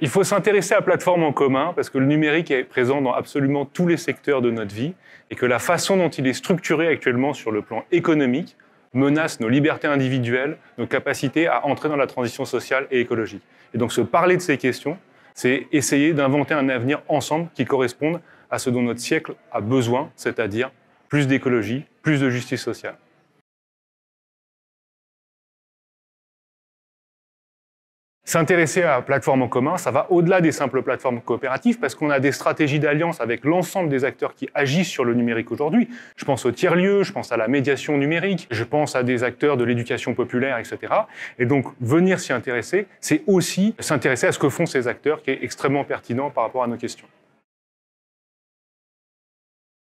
Il faut s'intéresser à la plateforme en commun parce que le numérique est présent dans absolument tous les secteurs de notre vie et que la façon dont il est structuré actuellement sur le plan économique menace nos libertés individuelles, nos capacités à entrer dans la transition sociale et écologique. Et donc se parler de ces questions, c'est essayer d'inventer un avenir ensemble qui corresponde à ce dont notre siècle a besoin, c'est-à-dire plus d'écologie, plus de justice sociale. S'intéresser à la plateforme en commun, ça va au-delà des simples plateformes coopératives parce qu'on a des stratégies d'alliance avec l'ensemble des acteurs qui agissent sur le numérique aujourd'hui. Je pense au tiers lieux je pense à la médiation numérique, je pense à des acteurs de l'éducation populaire, etc. Et donc, venir s'y intéresser, c'est aussi s'intéresser à ce que font ces acteurs qui est extrêmement pertinent par rapport à nos questions.